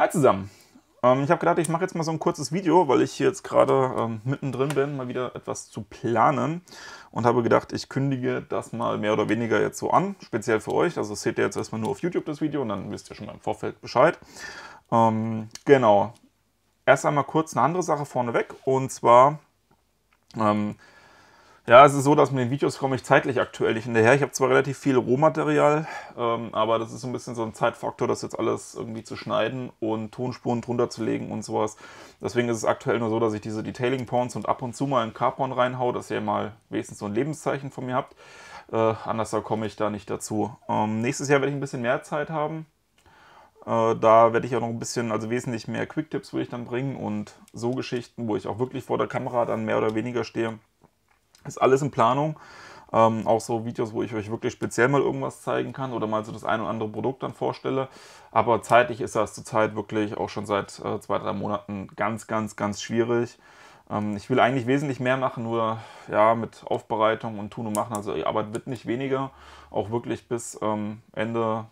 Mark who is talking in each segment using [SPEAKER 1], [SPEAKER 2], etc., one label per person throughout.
[SPEAKER 1] Hi zusammen! Ähm, ich habe gedacht, ich mache jetzt mal so ein kurzes Video, weil ich hier jetzt gerade ähm, mittendrin bin, mal wieder etwas zu planen und habe gedacht, ich kündige das mal mehr oder weniger jetzt so an, speziell für euch. Also seht ihr jetzt erstmal nur auf YouTube das Video und dann wisst ihr schon mal im Vorfeld Bescheid. Ähm, genau. Erst einmal kurz eine andere Sache vorneweg und zwar ähm, ja, es ist so, dass mit den Videos komme ich zeitlich aktuell nicht hinterher. Ich habe zwar relativ viel Rohmaterial, ähm, aber das ist so ein bisschen so ein Zeitfaktor, das jetzt alles irgendwie zu schneiden und Tonspuren drunter zu legen und sowas. Deswegen ist es aktuell nur so, dass ich diese Detailing-Porns und ab und zu mal einen Carporn reinhaue, dass ihr mal wenigstens so ein Lebenszeichen von mir habt. Äh, anders komme ich da nicht dazu. Ähm, nächstes Jahr werde ich ein bisschen mehr Zeit haben. Äh, da werde ich auch noch ein bisschen, also wesentlich mehr Quicktips würde ich dann bringen und so Geschichten, wo ich auch wirklich vor der Kamera dann mehr oder weniger stehe. Ist alles in Planung. Ähm, auch so Videos, wo ich euch wirklich speziell mal irgendwas zeigen kann oder mal so das ein oder andere Produkt dann vorstelle. Aber zeitlich ist das zurzeit wirklich auch schon seit äh, zwei, drei Monaten ganz, ganz, ganz schwierig. Ähm, ich will eigentlich wesentlich mehr machen, nur ja, mit Aufbereitung und Tun und Machen. Also die Arbeit wird nicht weniger, auch wirklich bis ähm, Ende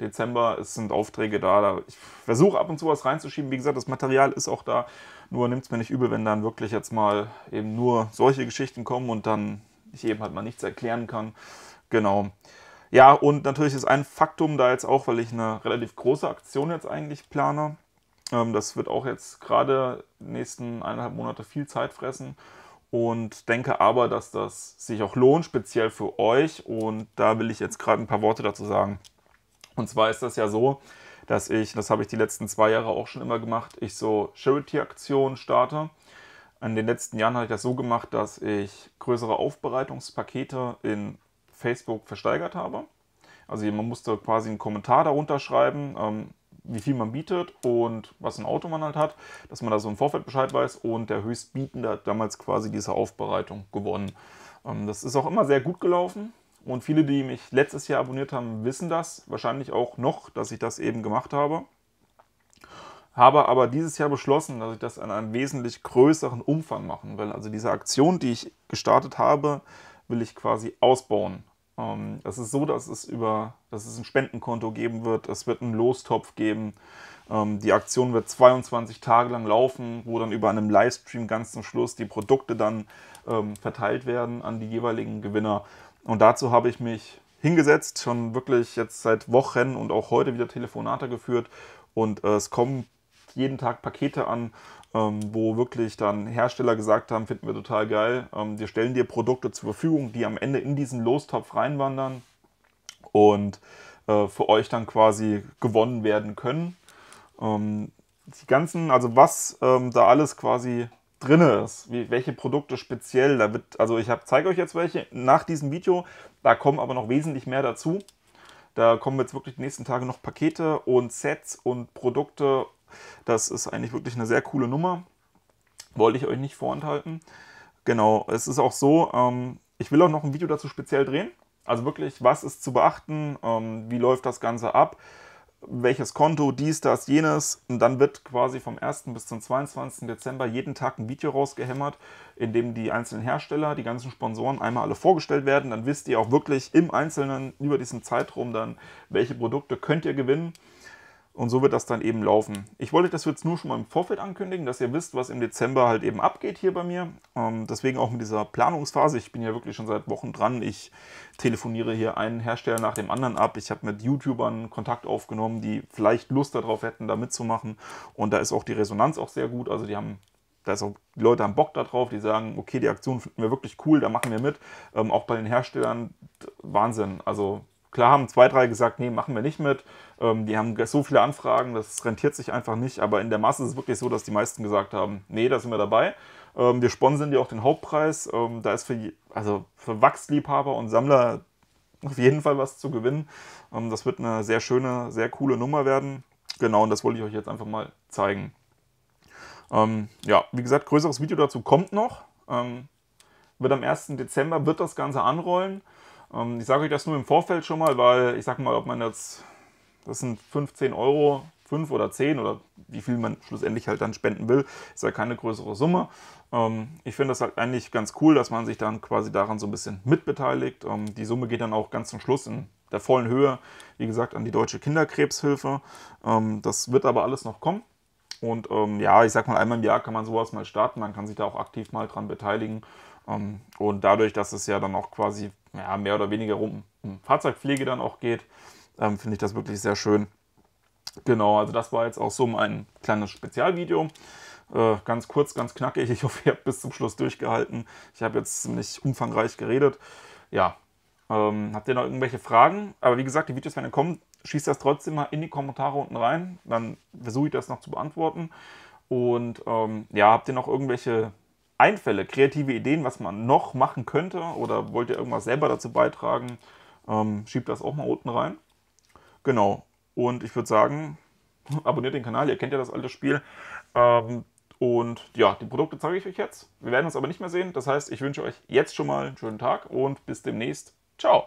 [SPEAKER 1] Dezember, es sind Aufträge da. Ich versuche ab und zu was reinzuschieben. Wie gesagt, das Material ist auch da. Nur nimmt es mir nicht übel, wenn dann wirklich jetzt mal eben nur solche Geschichten kommen und dann ich eben halt mal nichts erklären kann. Genau. Ja, und natürlich ist ein Faktum da jetzt auch, weil ich eine relativ große Aktion jetzt eigentlich plane. Ähm, das wird auch jetzt gerade nächsten eineinhalb Monate viel Zeit fressen und denke aber, dass das sich auch lohnt, speziell für euch. Und da will ich jetzt gerade ein paar Worte dazu sagen. Und zwar ist das ja so, dass ich, das habe ich die letzten zwei Jahre auch schon immer gemacht, ich so Charity-Aktionen starte. In den letzten Jahren habe ich das so gemacht, dass ich größere Aufbereitungspakete in Facebook versteigert habe. Also man musste quasi einen Kommentar darunter schreiben, ähm, wie viel man bietet und was ein Auto man halt hat, dass man da so im Vorfeld Bescheid weiß. Und der Höchstbietende hat damals quasi diese Aufbereitung gewonnen. Ähm, das ist auch immer sehr gut gelaufen. Und viele, die mich letztes Jahr abonniert haben, wissen das. Wahrscheinlich auch noch, dass ich das eben gemacht habe. Habe aber dieses Jahr beschlossen, dass ich das in einem wesentlich größeren Umfang machen will. Also diese Aktion, die ich gestartet habe, will ich quasi ausbauen. Es ähm, ist so, dass es, über, dass es ein Spendenkonto geben wird, es wird einen Lostopf geben. Ähm, die Aktion wird 22 Tage lang laufen, wo dann über einem Livestream ganz zum Schluss die Produkte dann ähm, verteilt werden an die jeweiligen Gewinner. Und dazu habe ich mich hingesetzt, schon wirklich jetzt seit Wochen und auch heute wieder Telefonate geführt. Und äh, es kommen jeden Tag Pakete an, ähm, wo wirklich dann Hersteller gesagt haben, finden wir total geil. Ähm, wir stellen dir Produkte zur Verfügung, die am Ende in diesen Lostopf reinwandern und äh, für euch dann quasi gewonnen werden können. Ähm, die ganzen, also was ähm, da alles quasi drin ist, wie, welche Produkte speziell. Da wird, also ich zeige euch jetzt welche nach diesem Video, da kommen aber noch wesentlich mehr dazu. Da kommen jetzt wirklich die nächsten Tage noch Pakete und Sets und Produkte. Das ist eigentlich wirklich eine sehr coole Nummer. Wollte ich euch nicht vorenthalten. Genau, es ist auch so, ähm, ich will auch noch ein Video dazu speziell drehen. Also wirklich, was ist zu beachten, ähm, wie läuft das Ganze ab welches Konto, dies, das, jenes. Und dann wird quasi vom 1. bis zum 22. Dezember jeden Tag ein Video rausgehämmert, in dem die einzelnen Hersteller, die ganzen Sponsoren einmal alle vorgestellt werden. Dann wisst ihr auch wirklich im Einzelnen über diesen Zeitraum dann, welche Produkte könnt ihr gewinnen. Und so wird das dann eben laufen. Ich wollte das jetzt nur schon mal im Vorfeld ankündigen, dass ihr wisst, was im Dezember halt eben abgeht hier bei mir. Ähm, deswegen auch mit dieser Planungsphase. Ich bin ja wirklich schon seit Wochen dran. Ich telefoniere hier einen Hersteller nach dem anderen ab. Ich habe mit YouTubern Kontakt aufgenommen, die vielleicht Lust darauf hätten, da mitzumachen. Und da ist auch die Resonanz auch sehr gut. Also die haben da ist auch, die Leute haben Bock darauf, die sagen, okay, die Aktion finden wir wirklich cool, da machen wir mit. Ähm, auch bei den Herstellern, Wahnsinn. Also Klar haben zwei, drei gesagt, nee, machen wir nicht mit. Ähm, die haben so viele Anfragen, das rentiert sich einfach nicht. Aber in der Masse ist es wirklich so, dass die meisten gesagt haben, nee, da sind wir dabei. Ähm, wir sponsern dir auch den Hauptpreis. Ähm, da ist für, also für Wachsliebhaber und Sammler auf jeden Fall was zu gewinnen. Ähm, das wird eine sehr schöne, sehr coole Nummer werden. Genau, und das wollte ich euch jetzt einfach mal zeigen. Ähm, ja, wie gesagt, größeres Video dazu kommt noch. Ähm, wird am 1. Dezember, wird das Ganze anrollen. Ähm, ich sage euch das nur im Vorfeld schon mal, weil ich sage mal, ob man jetzt, das sind 15 Euro, 5 oder 10 oder wie viel man schlussendlich halt dann spenden will, ist ja halt keine größere Summe. Ähm, ich finde das halt eigentlich ganz cool, dass man sich dann quasi daran so ein bisschen mitbeteiligt. Ähm, die Summe geht dann auch ganz zum Schluss in der vollen Höhe, wie gesagt, an die Deutsche Kinderkrebshilfe. das wird aber alles noch kommen. Und ja, ich sag mal, einmal im Jahr kann man sowas mal starten, man kann sich da auch aktiv mal dran beteiligen. und dadurch, dass es ja dann auch quasi ja, mehr oder weniger um, um Fahrzeugpflege dann auch geht, ähm, finde ich das wirklich sehr schön. Genau, also das war jetzt auch so mein kleines Spezialvideo. Äh, ganz kurz, ganz knackig. Ich hoffe, ihr habt bis zum Schluss durchgehalten. Ich habe jetzt ziemlich umfangreich geredet. Ja, ähm, habt ihr noch irgendwelche Fragen? Aber wie gesagt, die Videos werden kommen. Schießt das trotzdem mal in die Kommentare unten rein. Dann versuche ich das noch zu beantworten. Und ähm, ja, habt ihr noch irgendwelche Einfälle, kreative Ideen, was man noch machen könnte oder wollt ihr irgendwas selber dazu beitragen, ähm, schiebt das auch mal unten rein. Genau. Und ich würde sagen, abonniert den Kanal, ihr kennt ja das alte Spiel. Ähm, und ja, die Produkte zeige ich euch jetzt. Wir werden uns aber nicht mehr sehen. Das heißt, ich wünsche euch jetzt schon mal einen schönen Tag und bis demnächst. Ciao.